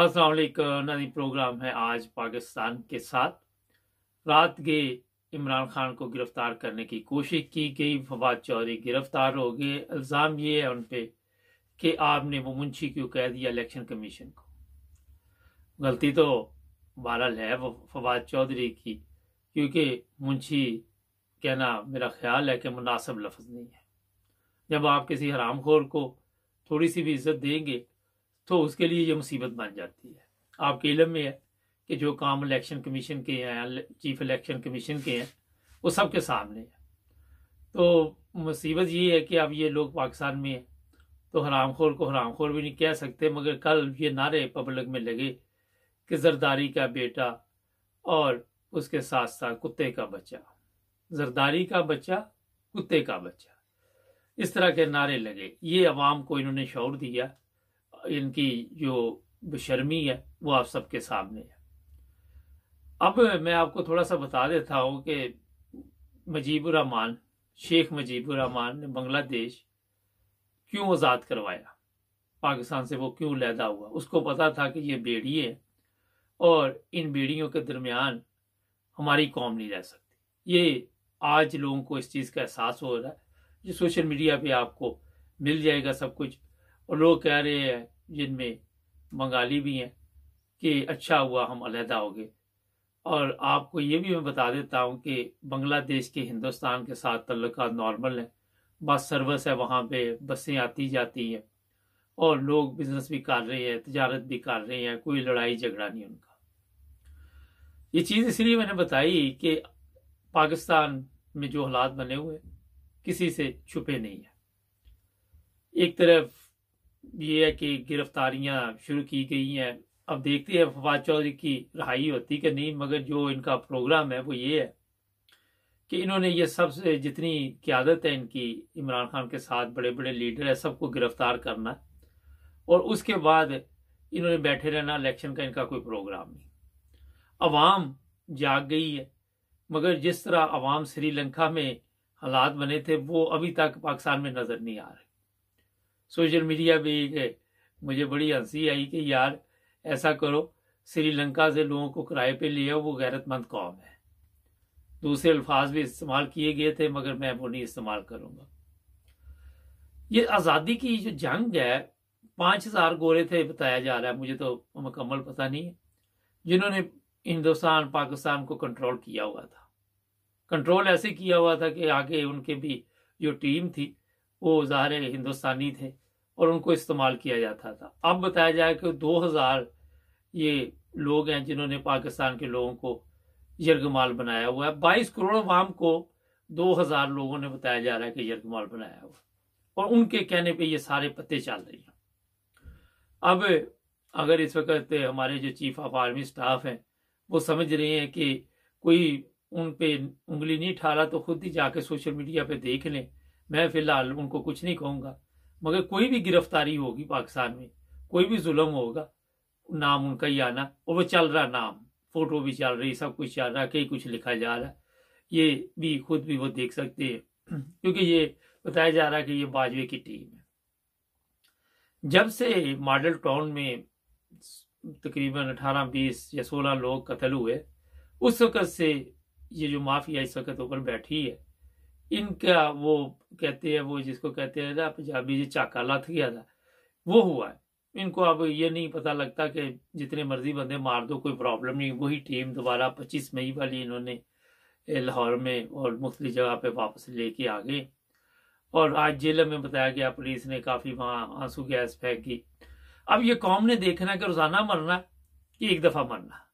Aslam programme है आज पाकिस्तान के साथ रात गए इमरान खान को गिरफ्तार करने की कोशिश की गई फवाद चौधरी गिरफ्तार हो गए इल्ज़ाम ये है उन कि आपने वो मुंशी क्यों कह दिया इलेक्शन कमीशन को गलती तो बहरल है वो फवाद चौधरी की क्योंकि मुंशी कहना मेरा ख्याल है कि मुनासिब लफ्ज़ नहीं है जब आप किसी हराम खोर को थोड़ी सी भी इज्जत देंगे तो उसके लिए ये मुसीबत बन जाती है आपके इलम में है कि जो काम इलेक्शन कमीशन के हैं चीफ इलेक्शन कमीशन के हैं वो सबके सामने है तो मुसीबत ये है कि अब ये लोग पाकिस्तान में हैं तो हराम खोर को हराम खोर भी नहीं कह सकते मगर कल ये नारे पब्लिक में लगे कि जरदारी का बेटा और उसके साथ साथ कुत्ते का बच्चा जरदारी का बच्चा कुत्ते का बच्चा इस तरह के नारे लगे ये अवाम को इन्होंने शौर दिया इनकी जो बेशर्मी है वो आप सबके सामने है अब मैं आपको थोड़ा सा बता देता हूँ कि मजीबुर रहमान शेख मजीबुर रहमान ने बांग्लादेश क्यों आज़ाद करवाया पाकिस्तान से वो क्यों लैदा हुआ उसको पता था कि ये बेड़ी है और इन बेड़ियों के दरमियान हमारी कौम नहीं रह सकती ये आज लोगों को इस चीज़ का एहसास हो रहा है जो सोशल मीडिया पे आपको मिल जाएगा सब कुछ और लोग कह रहे हैं जिनमें बंगाली भी हैं कि अच्छा हुआ हम अलहदा हो गए और आपको ये भी मैं बता देता हूँ कि बांग्लादेश के हिंदुस्तान के साथ तल्लक नॉर्मल है बस सर्विस है वहाँ पे बसें आती जाती हैं और लोग बिजनेस भी कर रहे हैं तजारत भी कर रहे हैं कोई लड़ाई झगड़ा नहीं उनका ये चीज़ इसलिए मैंने बताई कि पाकिस्तान में जो हालात बने हुए किसी से छुपे नहीं है एक तरफ ये है कि गिरफ्तारियां शुरू की गई हैं अब देखते हैं फवाद चौधरी की रहाई होती कि नहीं मगर जो इनका प्रोग्राम है वो ये है कि इन्होंने ये सबसे जितनी क्यादत है इनकी इमरान खान के साथ बड़े बड़े लीडर है सबको गिरफ्तार करना और उसके बाद इन्होंने बैठे रहना इलेक्शन का इनका कोई प्रोग्राम नहीं अवाम जाग गई है मगर जिस तरह अवाम श्रीलंका में हालात बने थे वो अभी तक पाकिस्तान में नजर नहीं आ रहे सोशल मीडिया पे एक मुझे बड़ी हंसी आई कि यार ऐसा करो श्रीलंका से लोगों को किराए पे ले आओ वो गैरतमंद कौम है दूसरे अल्फाज भी इस्तेमाल किए गए थे मगर मैं वो नहीं इस्तेमाल करूँगा ये आज़ादी की जो जंग है पाँच हज़ार गोरे थे बताया जा रहा है मुझे तो मुकम्मल पता नहीं है जिन्होंने हिंदुस्तान पाकिस्तान को कंट्रोल किया हुआ था कंट्रोल ऐसे किया हुआ था कि आगे उनके भी जो टीम थी वो ज़ाहिर हिंदुस्तानी थे और उनको इस्तेमाल किया जाता था अब बताया जाए कि 2000 ये लोग हैं जिन्होंने पाकिस्तान के लोगों को यर्गमाल बनाया हुआ है 22 करोड़ वाम को 2000 लोगों ने बताया जा रहा है कि यर्गमाल बनाया हुआ और उनके कहने पे ये सारे पत्ते चल रही हैं अब अगर इस वक्त हमारे जो चीफ ऑफ आर्मी स्टाफ हैं वो समझ रहे हैं कि कोई उन पे उंगली नहीं ठा रहा तो खुद ही जाके सोशल मीडिया पे देख लें मैं फिलहाल उनको कुछ नहीं कहूँगा मगर कोई भी गिरफ्तारी होगी पाकिस्तान में कोई भी जुल्म होगा नाम उनका ही आना और वो चल रहा नाम फोटो भी चल रही सब कुछ चल रहा कहीं कुछ लिखा जा रहा ये भी खुद भी वो देख सकते हैं क्योंकि ये बताया जा रहा है कि ये बाजवे की टीम है जब से मॉडल टाउन में तकरीबन 18, 20 या 16 लोग कत्ल हुए उस वक़्त से ये जो माफिया इस वक्त ऊपर बैठी है इनका वो कहते हैं वो जिसको कहते हैं ना पंजाबी जी चाका लथ गया था वो हुआ है इनको अब ये नहीं पता लगता कि जितने मर्जी बंदे मार दो कोई प्रॉब्लम नहीं वही टीम दोबारा पच्चीस मई वाली इन्होंने लाहौर में और मुख्तलि जगह पे वापस लेके आ गए और आज जेल में बताया गया पुलिस ने काफ़ी वहाँ आंसू गैस फेंक की अब ये कौम ने देखना कि रोज़ाना मरना कि एक दफ़ा मरना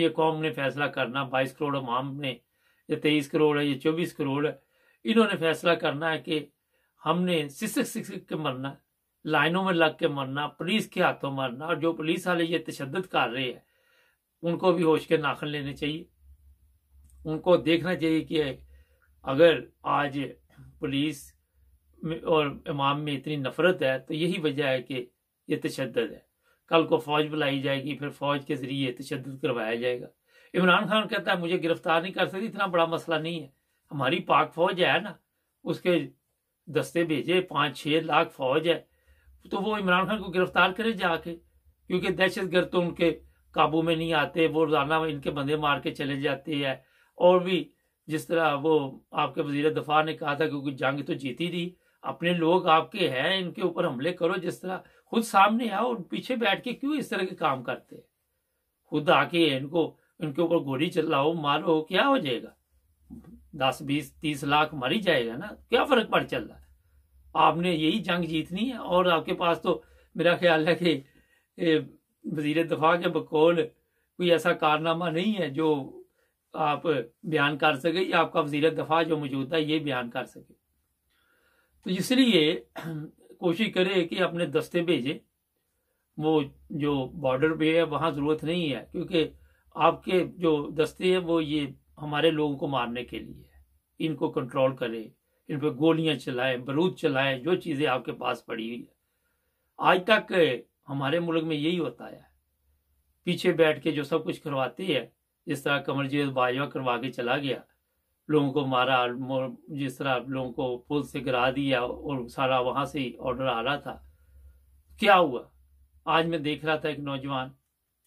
ये कौम ने फैसला करना बाईस करोड़ माम ने या तेईस करोड़ है या चौबीस करोड़ है इन्होंने फैसला करना है कि हमने सिसक सिसक के मरना लाइनों में लग के मरना पुलिस के हाथों मरना और जो पुलिस वाले ये तशद कर रहे हैं उनको भी होश के नाखन लेने चाहिए उनको देखना चाहिए कि अगर आज पुलिस और इमाम में इतनी नफरत है तो यही वजह है कि ये तशद है कल को फौज बुलाई जाएगी फिर फौज के जरिए तशद करवाया जाएगा इमरान खान कहता है मुझे गिरफ्तार नहीं कर सकती इतना बड़ा मसला नहीं है हमारी पाक फौज है ना उसके दस्ते भेजे पांच छह लाख फौज है तो वो इमरान खान को गिरफ्तार करे जाके क्योंकि दहशत गर्द तो उनके काबू में नहीं आते वो रोजाना इनके बंदे मार के चले जाते हैं और भी जिस तरह वो आपके वजीर दफा ने कहा था क्योंकि जंग तो जीती थी अपने लोग आपके हैं इनके ऊपर हमले करो जिस तरह खुद सामने आओ पीछे बैठ के क्यों इस तरह के काम करते खुद आके इनको इनके ऊपर गोली चलाओ मारो क्या हो जाएगा दस बीस तीस लाख मर ही जाएगा ना क्या फर्क पड़ चल रहा है आपने यही जंग जीतनी है और आपके पास तो मेरा ख्याल है कि वजीर दफा के बकौल कोई ऐसा कारनामा नहीं है जो आप बयान कर सके या आपका वजीर दफा जो मौजूद है ये बयान कर सके तो इसलिए कोशिश करे कि अपने दस्ते भेजे वो जो बॉर्डर पे है वहां ज़रूरत नहीं है क्योंकि आपके जो दस्ते हैं वो ये हमारे लोगों को मारने के लिए इनको कंट्रोल करें इन पर गोलियां चलाएं बरूद चलाएं जो चीजें आपके पास पड़ी हुई है आज तक हमारे मुल्क में यही होता है पीछे बैठ के जो सब कुछ करवाती है जिस तरह कमलजीत बाजवा करवा के चला गया लोगों को मारा जिस तरह लोगों को पुल से गिरा दिया और सारा वहां से ऑर्डर आ रहा था क्या हुआ आज मैं देख रहा था एक नौजवान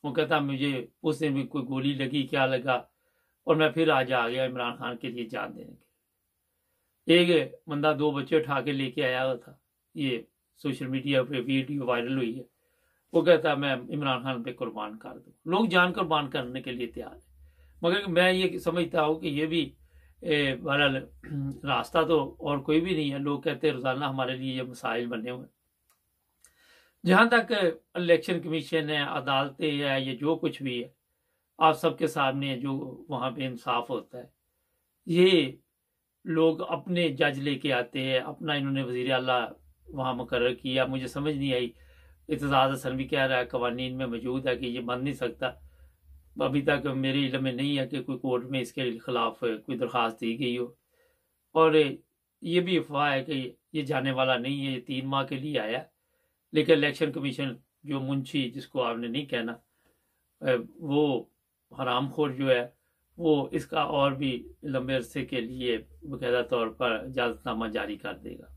वो कहता मुझे उस दिन में कोई गोली लगी क्या लगा और मैं फिर आज आ गया इमरान खान के लिए जान देने के एक बंदा दो बच्चे उठा के लेके आया हुआ था ये सोशल मीडिया पे वीडियो वायरल हुई है वो कहता मैं इमरान खान पे कुर्बान कर दूँ लोग जान कुर्बान करने के लिए तैयार है मगर मैं ये समझता हूँ कि ये भी बहरहाल रास्ता तो और कोई भी नहीं है लोग कहते हैं रोज़ाना हमारे लिए ये मसाइल बने हुए हैं जहाँ तक इलेक्शन कमीशन है अदालतें है ये जो कुछ भी है आप सबके सामने जो वहां पे इंसाफ होता है ये लोग अपने जज लेके आते हैं अपना इन्होंने वजीर अला वहां मुकर किया मुझे समझ नहीं आई इतजाज हसन भी कह रहा है कवानी में मौजूद है कि ये बन नहीं सकता अभी तक मेरे इलम में नहीं है कि कोई कोर्ट में इसके खिलाफ कोई दरख्वास्त दी गई हो और ये भी अफवाह है कि ये जाने वाला नहीं है ये तीन माह के लिए आया लेकिन इलेक्शन कमीशन जो मुंशी जिसको आपने नहीं कहना वो हराम खोर जो है वो इसका और भी लंबे अरसे के लिए बकायदा तौर पर इजाजतनामा जारी कर देगा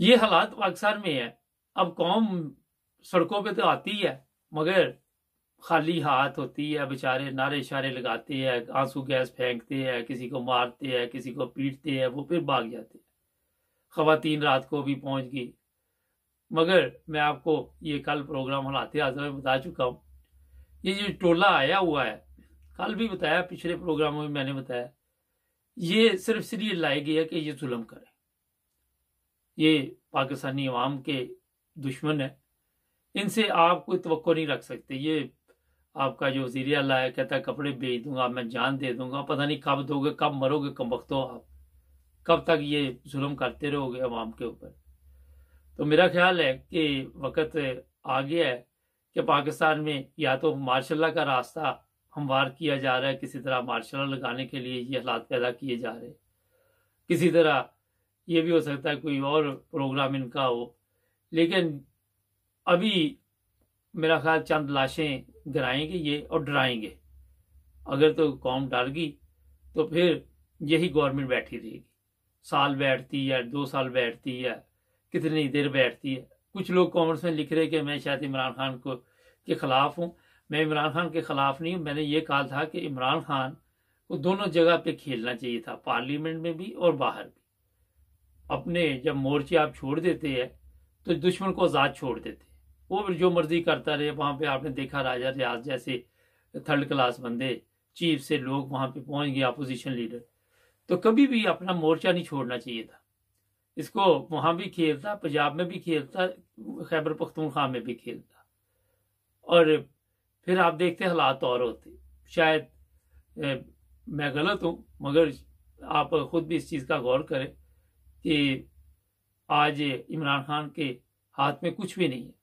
ये हालात पाकिस्तान में है अब कौम सड़कों पे तो आती है मगर खाली हाथ होती है बेचारे नारे शारे लगाते हैं आंसू गैस फेंकते हैं किसी को मारते हैं किसी को पीटते हैं वो फिर भाग जाते हैं खातन रात को भी पहुंच गई मगर मैं आपको ये कल प्रोग्राम हालात आजम में बता चुका हूँ ये जो टोला आया हुआ है कल भी बताया पिछले प्रोग्रामों में मैंने बताया ये सिर्फ इसलिए लाई गई है कि ये जुलम करे ये पाकिस्तानी अवाम के दुश्मन है इनसे आप कोई तो नहीं रख सकते ये आपका जो वजीर अला है कहता है कपड़े बेच दूंगा मैं जान दे दूंगा पता नहीं कब दोगे कब मरोगे कब वक्त हो आप कब तक ये जुलम करते रहोगे अवाम के ऊपर तो मेरा ख्याल है कि वक्त आ गया है कि पाकिस्तान में या तो मार्शाला का रास्ता हमवार किया जा रहा है किसी तरह मार्शाला लगाने के लिए ये हालात पैदा किए जा रहे किसी तरह ये भी हो सकता है कोई और प्रोग्राम इनका हो लेकिन अभी मेरा ख्याल चंद लाशें गिराएंगे ये और डराएंगे अगर तो कौम डर गई तो फिर यही गवर्नमेंट बैठी रहेगी साल बैठती है दो साल बैठती है कितनी देर बैठती है कुछ लोग कॉमेंट्स में लिख रहे कि मैं शायद इमरान खान को के खिलाफ हूँ मैं इमरान खान के खिलाफ नहीं हूँ मैंने ये कहा था कि इमरान खान को दोनों जगह पे खेलना चाहिए था पार्लियामेंट में भी और बाहर भी अपने जब मोर्चे आप छोड़ देते हैं तो दुश्मन को आज़ाद छोड़ देते वो जो मर्जी करता रहे वहाँ पे आपने देखा राजा रियाज जैसे थर्ड क्लास बंदे चीफ से लोग वहाँ पे पहुँच गए अपोजिशन लीडर तो कभी भी अपना मोर्चा नहीं छोड़ना चाहिए था इसको वहाँ भी खेलता पंजाब में भी खेलता खैबर पख्तूनख्वा में भी खेलता और फिर आप देखते हालात और होते शायद ए, मैं गलत हूँ मगर आप खुद भी इस चीज़ का गौर करें कि आज इमरान खान के हाथ में कुछ भी नहीं है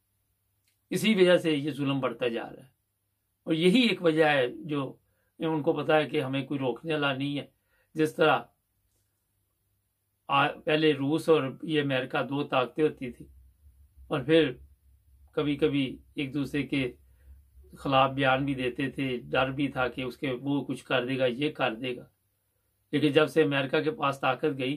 इसी वजह से ये जुल्म बढ़ता जा रहा है और यही एक वजह है जो उनको पता है कि हमें कोई रोकने वाला नहीं है जिस तरह पहले रूस और ये अमेरिका दो ताकतें होती थी और फिर कभी कभी एक दूसरे के खिलाफ बयान भी देते थे डर भी था कि उसके वो कुछ कर देगा ये कर देगा लेकिन जब से अमेरिका के पास ताकत गई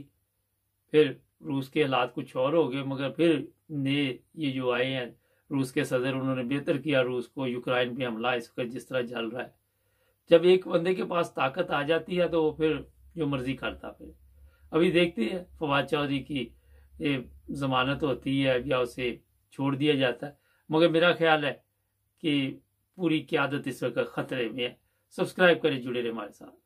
फिर रूस के हालात कुछ और हो गए मगर फिर नए ये जो आए हैं रूस के सदर उन्होंने बेहतर किया रूस को यूक्राइन पे हमला इस वक्त जिस तरह जल रहा है जब एक बंदे के पास ताकत आ जाती है तो वो फिर जो मर्जी करता फिर अभी देखते हैं फवाद चौधरी की जमानत होती है या उसे छोड़ दिया जाता है मगर मेरा ख्याल है कि पूरी क्यादत इस वक्त खतरे में है सब्सक्राइब करें जुड़े रहे हमारे साथ